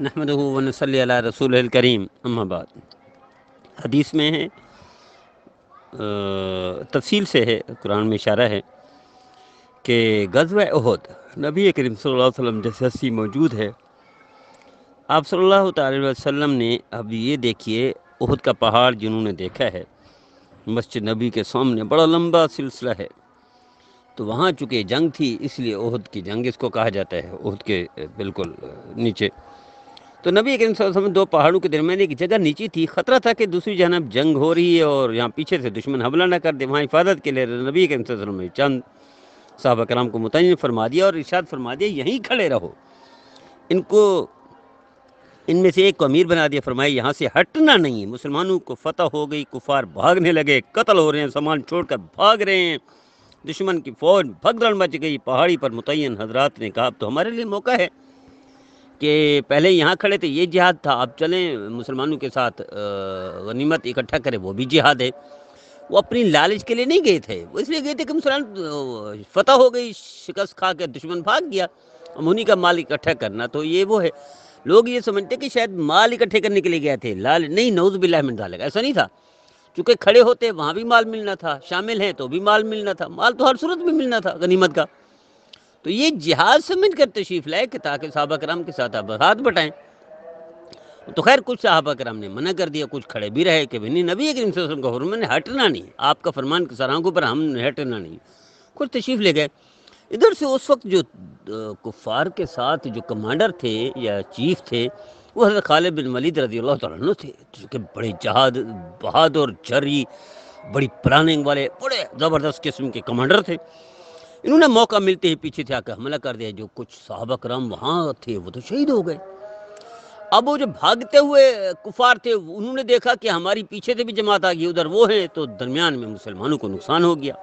نحمد صلی اللہ رسول کریم اما آباد حدیث میں ہے تفصیل سے ہے قرآن میں اشارہ ہے کہ غزو عہد نبی کریم صلی اللہ علیہ وسلم جیسے موجود ہے آپ صلی اللہ تعالی وسلم نے اب یہ دیکھیے عہد کا پہاڑ جنہوں نے دیکھا ہے مسجد نبی کے سامنے بڑا لمبا سلسلہ ہے تو وہاں چونکہ جنگ تھی اس لیے عہد کی جنگ اس کو کہا جاتا ہے عہد کے بالکل نیچے تو نبی کریم صلی اللہ علیہ وسلم دو پہاڑوں کے درمیان ایک جگہ نیچی تھی خطرہ تھا کہ دوسری جانب جنگ ہو رہی ہے اور یہاں پیچھے سے دشمن حملہ نہ کر دے وہاں حفاظت کے نبی کریم صلی اللہ علیہ وسلم نے چند صحابہ کرام کو متعین فرما دیا اور ارشاد فرما دیا یہیں کھڑے رہو ان کو ان میں سے ایک کو امیر بنا دیا فرمایا یہاں سے ہٹنا نہیں مسلمانوں کو فتح ہو گئی کفار بھاگنے لگے قتل ہو رہے ہیں سامان چھوڑ کر بھاگ رہے ہیں دشمن کی فوج بھگ مچ بچ گئی پہاڑی پر متعین حضرات نے کہا اب تو ہمارے لیے موقع ہے کہ پہلے یہاں کھڑے تھے یہ جہاد تھا اب چلیں مسلمانوں کے ساتھ غنیمت اکٹھا کرے وہ بھی جہاد ہے وہ اپنی لالچ کے لیے نہیں گئے تھے وہ اس لیے گئے تھے کہ مسلمان فتح ہو گئی شکست کھا کے دشمن بھاگ گیا امونی کا مال اکٹھا کرنا تو یہ وہ ہے لوگ یہ سمجھتے کہ شاید مال اکٹھے کرنے کے لیے گئے تھے لال نہیں نوز باللہ من ڈالک ایسا نہیں تھا چونکہ کھڑے ہوتے وہاں بھی مال ملنا تھا شامل ہیں تو بھی مال ملنا تھا مال تو ہر صورت بھی ملنا تھا غنیمت کا تو یہ جہاد سمجھ کر تشریف لائے کہ تاکہ صحابہ کرام کے ساتھ آپ ہاتھ بٹائیں تو خیر کچھ صحابہ کرام نے منع کر دیا کچھ کھڑے بھی رہے کہ نبی کریم صلی اللہ علیہ وسلم کا نے ہٹنا نہیں آپ کا فرمان کے سراہنگوں پر ہم نے ہٹنا نہیں کچھ تشریف لے گئے ادھر سے اس وقت جو کفار کے ساتھ جو کمانڈر تھے یا چیف تھے وہ حضرت خالد بن ولید رضی اللہ تعالیٰ عنہ تھے جو کہ بڑے جہاد بہادر جری بڑی پلاننگ والے بڑے زبردست قسم کے کمانڈر تھے انہوں نے موقع ملتے ہی پیچھے تھے آ کے حملہ کر دیا جو کچھ صحابہ کرام وہاں تھے وہ تو شہید ہو گئے اب وہ جو بھاگتے ہوئے کفار تھے انہوں نے دیکھا کہ ہماری پیچھے تھے بھی جماعت آ گئی ادھر وہ ہیں تو درمیان میں مسلمانوں کو نقصان ہو گیا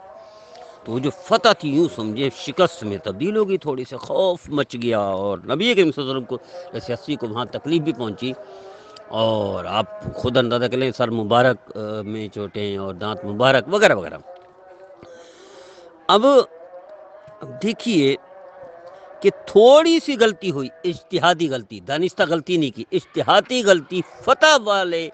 تو وہ جو فتح تھی یوں سمجھے شکست میں تبدیل ہو گئی تھوڑی سے خوف مچ گیا اور نبی صلی اللہ علیہ سیاسی کو وہاں تکلیف بھی پہنچی اور آپ خود اندازہ کے لیں سر مبارک میں چوٹیں اور دانت مبارک وغیرہ وغیرہ اب اب دیکھیے کہ تھوڑی سی غلطی ہوئی اشتہادی غلطی دانستہ غلطی نہیں کی اشتہادی غلطی فتح والے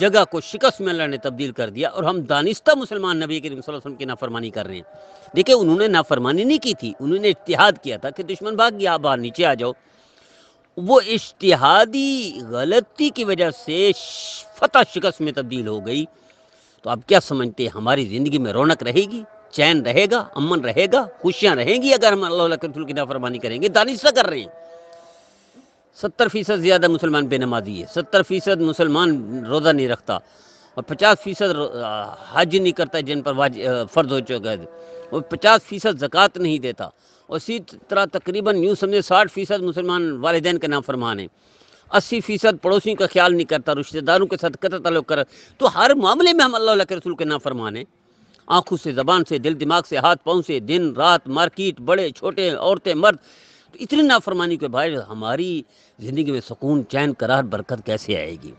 جگہ کو شکست میں اللہ نے تبدیل کر دیا اور ہم دانستہ مسلمان نبی کے صلی اللہ علیہ وسلم کی نافرمانی کر رہے ہیں دیکھیں انہوں نے نافرمانی نہیں کی تھی انہوں نے اجتہاد کیا تھا کہ دشمن بھاگ گیا باہر نیچے آ جاؤ وہ اشتہادی غلطی کی وجہ سے فتح شکست میں تبدیل ہو گئی تو آپ کیا سمجھتے ہیں ہماری زندگی میں رونق رہے گی چین رہے گا امن رہے گا خوشیاں رہیں گی اگر ہم اللہ علیہ کے رسول کی نافرمانی کریں گے دانستہ کر رہے ہیں ستر فیصد زیادہ مسلمان بے نمازی ہے ستر فیصد مسلمان روزہ نہیں رکھتا اور پچاس فیصد حج نہیں کرتا جن پر فرض ہو چکا ہے اور پچاس فیصد زکوٰۃ نہیں دیتا اور اسی طرح تقریباً یوں سمجھے ساٹھ فیصد مسلمان والدین کے نام فرمانے اسی فیصد پڑوسیوں کا خیال نہیں کرتا رشتہ داروں کے ساتھ قطع تعلق کر تو ہر معاملے میں ہم اللہ علیہ کے رسول کے نام فرمانے آنکھوں سے زبان سے دل دماغ سے ہاتھ پاؤں سے دن رات مارکیٹ بڑے چھوٹے عورتیں مرد اتنی نافرمانی کے بھائی ہماری زندگی میں سکون چین قرار برکت کیسے آئے گی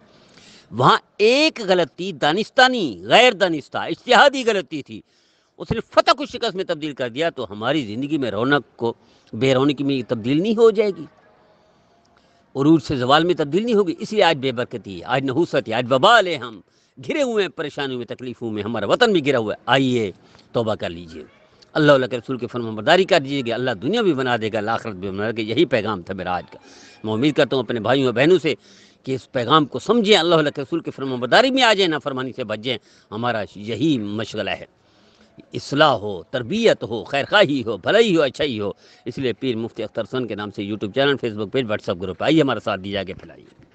وہاں ایک غلطی دانستانی غیر دانستہ اجتہادی غلطی تھی اس نے فتح کو شکست میں تبدیل کر دیا تو ہماری زندگی میں رونق کو بے رونقی میں تبدیل نہیں ہو جائے گی عروج سے زوال میں تبدیل نہیں ہوگی اس لیے آج بے برکتی ہے آج نحوست ہے آج وبال ہے ہم گرے ہوئے پریشانی ہوئے تکلیفوں میں ہمارا وطن بھی گرا ہوا ہے آئیے توبہ کر لیجئے اللہ علیہ کے رسول کے فرم برداری کر دیجیے گا اللہ دنیا بھی بنا دے گا آخرت بھی بنا دے گا یہی پیغام تھا میرا آج کا میں امید کرتا ہوں اپنے بھائیوں اور بہنوں سے کہ اس پیغام کو سمجھیں اللہ علیہ کے رسول کے فرم برداری میں آ جائیں نہ فرمانی سے بچ جائیں ہمارا یہی مشغلہ ہے اصلاح ہو تربیت ہو خیرخواہی ہو بھلائی ہو اچھائی ہو اس لیے پیر مفتی اختر سن کے نام سے YouTube channel Facebook page WhatsApp group آئیے ہمارا ساتھ دی کے گا